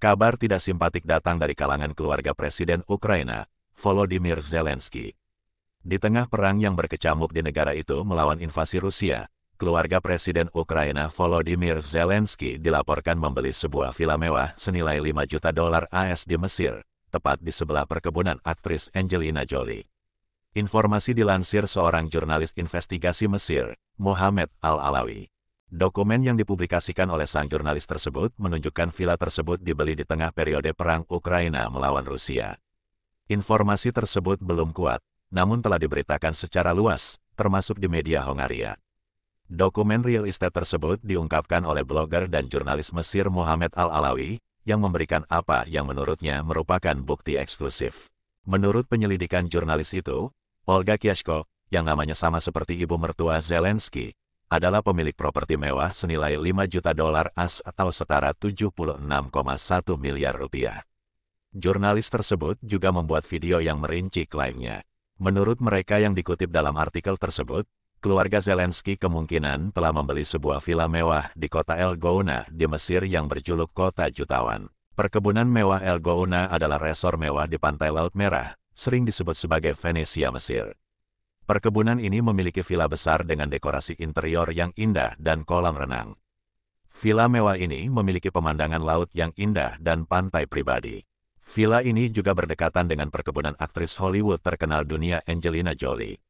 Kabar tidak simpatik datang dari kalangan keluarga Presiden Ukraina, Volodymyr Zelensky. Di tengah perang yang berkecamuk di negara itu melawan invasi Rusia, keluarga Presiden Ukraina Volodymyr Zelensky dilaporkan membeli sebuah villa mewah senilai 5 juta dolar AS di Mesir, tepat di sebelah perkebunan aktris Angelina Jolie. Informasi dilansir seorang jurnalis investigasi Mesir, Mohamed Al-Alawi. Dokumen yang dipublikasikan oleh sang jurnalis tersebut menunjukkan villa tersebut dibeli di tengah periode perang Ukraina melawan Rusia. Informasi tersebut belum kuat, namun telah diberitakan secara luas, termasuk di media Hongaria. Dokumen real estate tersebut diungkapkan oleh blogger dan jurnalis Mesir Mohamed Al-Alawi, yang memberikan apa yang menurutnya merupakan bukti eksklusif. Menurut penyelidikan jurnalis itu, Olga Kiasko, yang namanya sama seperti ibu mertua Zelensky, adalah pemilik properti mewah senilai 5 juta dolar AS atau setara 76,1 miliar rupiah. Jurnalis tersebut juga membuat video yang merinci klaimnya. Menurut mereka yang dikutip dalam artikel tersebut, keluarga Zelensky kemungkinan telah membeli sebuah villa mewah di kota El Gouna di Mesir yang berjuluk Kota Jutawan. Perkebunan mewah El Gouna adalah resor mewah di Pantai Laut Merah, sering disebut sebagai Venesia Mesir. Perkebunan ini memiliki villa besar dengan dekorasi interior yang indah dan kolam renang. Villa mewah ini memiliki pemandangan laut yang indah dan pantai pribadi. Villa ini juga berdekatan dengan perkebunan aktris Hollywood terkenal dunia Angelina Jolie.